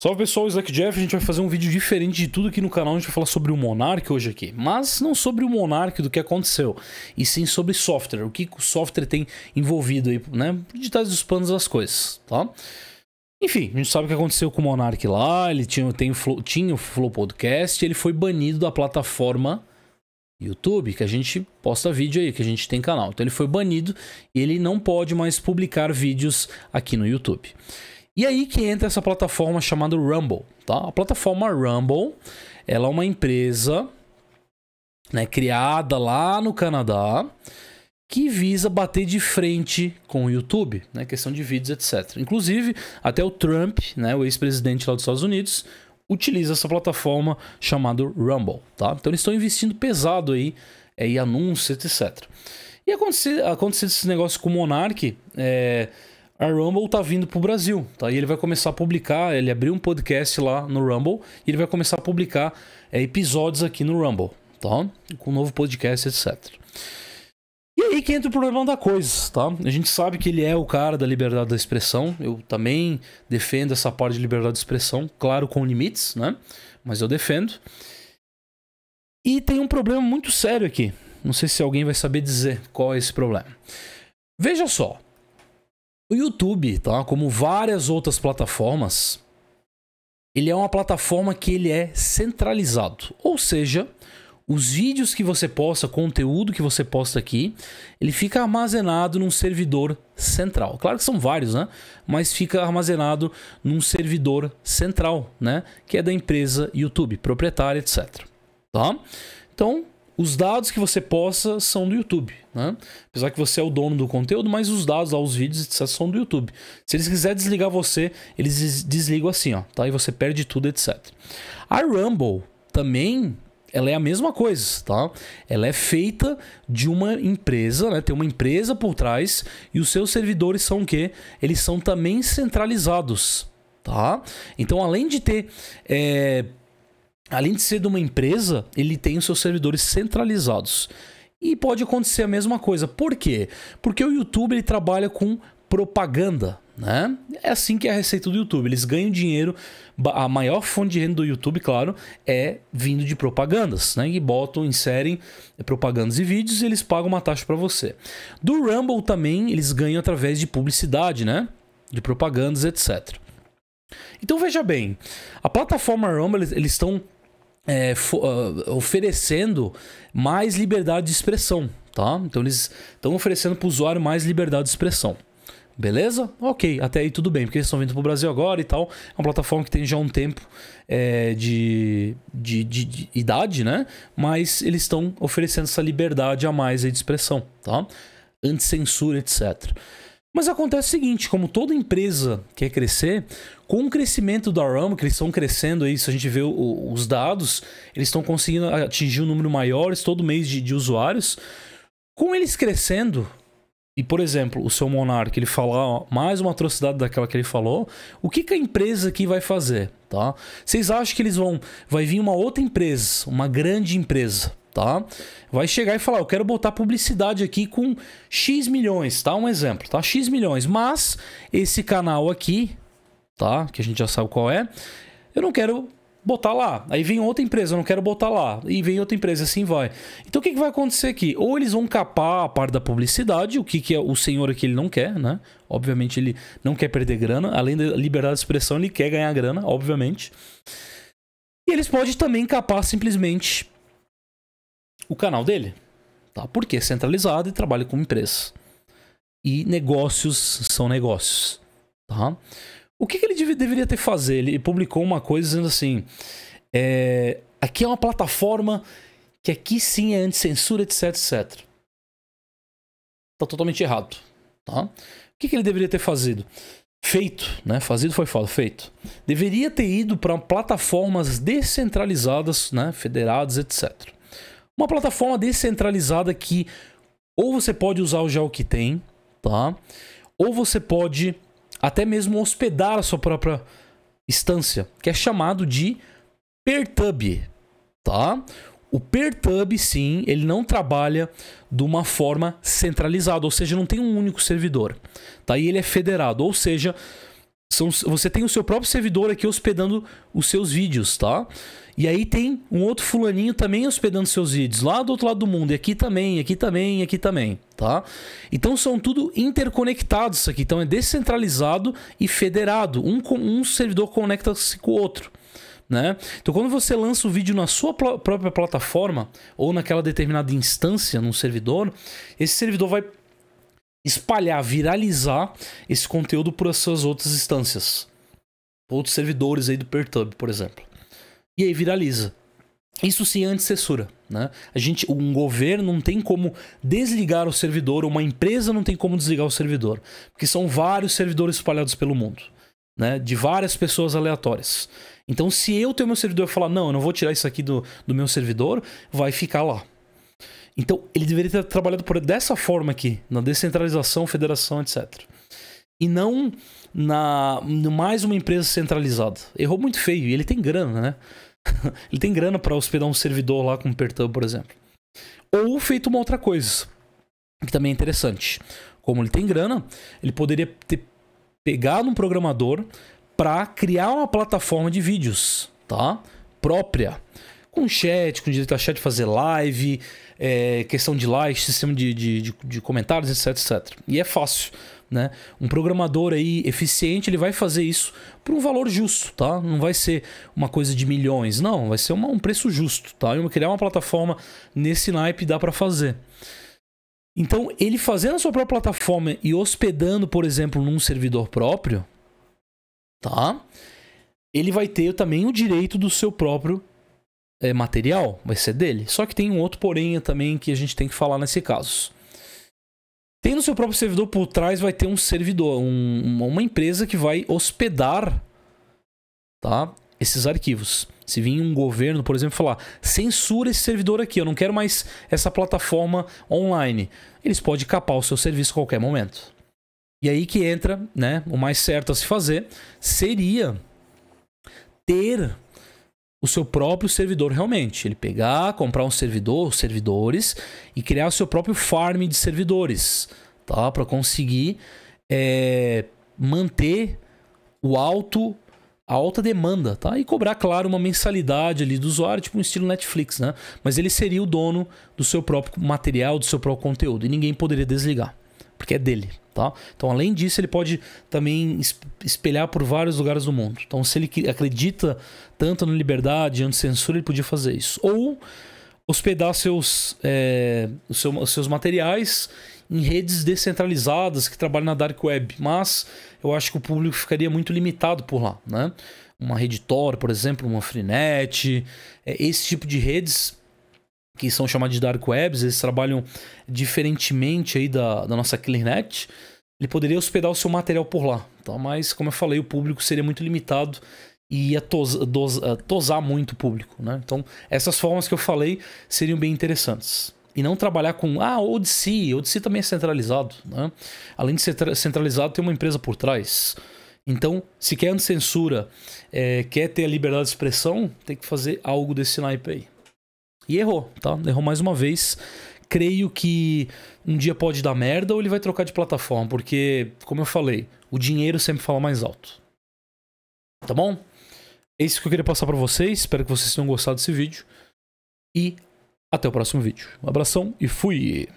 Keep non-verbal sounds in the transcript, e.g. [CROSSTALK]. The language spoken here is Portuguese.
Salve pessoal, Isaac Jeff, a gente vai fazer um vídeo diferente de tudo aqui no canal, a gente vai falar sobre o Monark hoje aqui, mas não sobre o Monark do que aconteceu, e sim sobre software, o que o software tem envolvido aí, né, de trás dos panos das coisas, tá? Enfim, a gente sabe o que aconteceu com o Monark lá, ele tinha, tem, tinha o Flow Podcast, ele foi banido da plataforma YouTube, que a gente posta vídeo aí, que a gente tem canal, então ele foi banido e ele não pode mais publicar vídeos aqui no YouTube. E aí que entra essa plataforma chamada Rumble, tá? A plataforma Rumble, ela é uma empresa né, criada lá no Canadá que visa bater de frente com o YouTube, né, questão de vídeos, etc. Inclusive, até o Trump, né, o ex-presidente lá dos Estados Unidos, utiliza essa plataforma chamada Rumble, tá? Então eles estão investindo pesado aí é, em anúncios, etc. E aconteceu, aconteceu esse negócio com o Monark, é, a Rumble tá vindo pro Brasil, tá? E ele vai começar a publicar, ele abriu um podcast lá no Rumble e ele vai começar a publicar é, episódios aqui no Rumble, tá? Com um novo podcast, etc. E aí que entra o problema da coisa, tá? A gente sabe que ele é o cara da liberdade da expressão. Eu também defendo essa parte de liberdade de expressão, claro, com limites, né? Mas eu defendo. E tem um problema muito sério aqui. Não sei se alguém vai saber dizer qual é esse problema. Veja só, o YouTube, tá? Como várias outras plataformas, ele é uma plataforma que ele é centralizado. Ou seja, os vídeos que você posta, conteúdo que você posta aqui, ele fica armazenado num servidor central. Claro que são vários, né? Mas fica armazenado num servidor central, né? Que é da empresa YouTube, proprietária, etc. Tá? Então, os dados que você possa são do YouTube, né? Apesar que você é o dono do conteúdo, mas os dados os vídeos, etc, são do YouTube. Se eles quiserem desligar você, eles desligam assim, ó, tá? E você perde tudo, etc. A Rumble também ela é a mesma coisa, tá? Ela é feita de uma empresa, né? Tem uma empresa por trás e os seus servidores são o quê? Eles são também centralizados, tá? Então, além de ter é, além de ser de uma empresa, ele tem os seus servidores centralizados. E pode acontecer a mesma coisa. Por quê? Porque o YouTube ele trabalha com propaganda, né? É assim que é a receita do YouTube. Eles ganham dinheiro. A maior fonte de renda do YouTube, claro, é vindo de propagandas, né? E botam, inserem propagandas e vídeos e eles pagam uma taxa para você. Do Rumble também eles ganham através de publicidade, né? De propagandas, etc. Então veja bem, a plataforma Rumble eles estão é, uh, oferecendo mais liberdade de expressão, tá? Então eles estão oferecendo para o usuário mais liberdade de expressão. Beleza? Ok, até aí tudo bem, porque eles estão vindo para o Brasil agora e tal. É uma plataforma que tem já um tempo é, de, de, de, de, idade, né? Mas eles estão oferecendo essa liberdade a mais de expressão, tá? Anticensura, etc. Mas acontece o seguinte, como toda empresa quer crescer, com o crescimento da RAM, que eles estão crescendo aí, se a gente vê o, os dados, eles estão conseguindo atingir um número maior todo mês de, de usuários. Com eles crescendo, e por exemplo, o seu Monarque ele falar mais uma atrocidade daquela que ele falou, o que, que a empresa aqui vai fazer, tá? Vocês acham que eles vão vai vir uma outra empresa, uma grande empresa, tá? Vai chegar e falar, eu quero botar publicidade aqui com X milhões, tá? Um exemplo, tá? X milhões, mas esse canal aqui, tá? Que a gente já sabe qual é. Eu não quero botar lá. Aí vem outra empresa, eu não quero botar lá. E vem outra empresa, assim vai. Então o que, que vai acontecer aqui? Ou eles vão capar a parte da publicidade, o que, que é o senhor aqui ele não quer, né? Obviamente ele não quer perder grana. Além da liberdade de expressão, ele quer ganhar grana, obviamente. E eles podem também capar simplesmente o canal dele. Tá? Porque é centralizado e trabalha com empresas. E negócios são negócios. Tá? O que, que ele deveria ter fazer? Ele publicou uma coisa dizendo assim: é, aqui é uma plataforma que aqui sim é anti-censura, etc, etc. Tá totalmente errado. Tá? O que, que ele deveria ter fazido? Feito, né? Fazido foi falado, feito. Deveria ter ido para plataformas descentralizadas, né? federadas, etc. Uma plataforma descentralizada que ou você pode usar já o que tem, tá? Ou você pode até mesmo hospedar a sua própria instância, que é chamado de Pertub, tá? O Pertub, sim, ele não trabalha de uma forma centralizada, ou seja, não tem um único servidor, tá? E ele é federado, ou seja, são, você tem o seu próprio servidor aqui hospedando os seus vídeos, tá? E aí tem um outro fulaninho também hospedando seus vídeos, lá do outro lado do mundo, e aqui também, aqui também, aqui também, tá? Então são tudo interconectados aqui, então é descentralizado e federado. Um, um servidor conecta-se com o outro. Né? Então, quando você lança o vídeo na sua pl própria plataforma ou naquela determinada instância num servidor, esse servidor vai espalhar, viralizar esse conteúdo por essas outras instâncias. Outros servidores aí do Pertub, por exemplo. E aí viraliza. Isso sim é antecessura. Né? A gente, um governo não tem como desligar o servidor, uma empresa não tem como desligar o servidor. Porque são vários servidores espalhados pelo mundo. Né? De várias pessoas aleatórias. Então, se eu tenho meu servidor e falar, não, eu não vou tirar isso aqui do, do meu servidor, vai ficar lá. Então, ele deveria ter trabalhado por dessa forma aqui, na descentralização, federação, etc. E não na mais uma empresa centralizada. Errou muito feio. E ele tem grana, né? [LAUGHS] ele tem grana para hospedar um servidor lá com o Pertub, por exemplo. Ou feito uma outra coisa, que também é interessante. Como ele tem grana, ele poderia ter pegado um programador para criar uma plataforma de vídeos, tá? Própria com chat, com direito a chat fazer live, é, questão de likes, sistema de, de, de, de, comentários, etc, etc. E é fácil, né? Um programador aí eficiente, ele vai fazer isso por um valor justo, tá? Não vai ser uma coisa de milhões, não. Vai ser uma, um preço justo, tá? Eu criar uma plataforma nesse naipe dá para fazer. Então, ele fazendo a sua própria plataforma e hospedando, por exemplo, num servidor próprio, tá? Ele vai ter também o direito do seu próprio é, material, vai ser dele. Só que tem um outro porém também que a gente tem que falar nesse caso. Tem no seu próprio servidor por trás vai ter um servidor, um, uma empresa que vai hospedar tá, esses arquivos. Se vir um governo, por exemplo, falar censura esse servidor aqui, eu não quero mais essa plataforma online, eles podem capar o seu serviço a qualquer momento. E aí que entra, né? O mais certo a se fazer seria ter o seu próprio servidor realmente. Ele pegar, comprar um servidor, servidores e criar o seu próprio farm de servidores, tá? Para conseguir é, manter o alto a alta demanda, tá? E cobrar, claro, uma mensalidade ali do usuário, tipo um estilo Netflix, né? Mas ele seria o dono do seu próprio material, do seu próprio conteúdo e ninguém poderia desligar, porque é dele. Tá? Então, além disso, ele pode também espelhar por vários lugares do mundo. Então, se ele acredita tanto na liberdade, anti-censura, ele podia fazer isso. Ou hospedar seus, é, os, seu, os seus materiais em redes descentralizadas que trabalham na dark web, mas eu acho que o público ficaria muito limitado por lá, né? Uma rede Tor, por exemplo, uma Freenet, é, esse tipo de redes que são chamados de dark webs, eles trabalham diferentemente aí da, da nossa ClearNet, ele poderia hospedar o seu material por lá, tá? mas como eu falei, o público seria muito limitado e ia tos, dos, eh, tosar muito o público. Né? Então, essas formas que eu falei seriam bem interessantes. E não trabalhar com, ah, Odyssey, Odyssey também é centralizado. Né? Além de ser centralizado, tem uma empresa por trás. Então, se quer censura, é, quer ter a liberdade de expressão, tem que fazer algo desse naipe aí. E errou, tá? Errou mais uma vez. Creio que um dia pode dar merda ou ele vai trocar de plataforma, porque, como eu falei, o dinheiro sempre fala mais alto. Tá bom? É isso que eu queria passar para vocês. Espero que vocês tenham gostado desse vídeo. E até o próximo vídeo. Um abração e fui!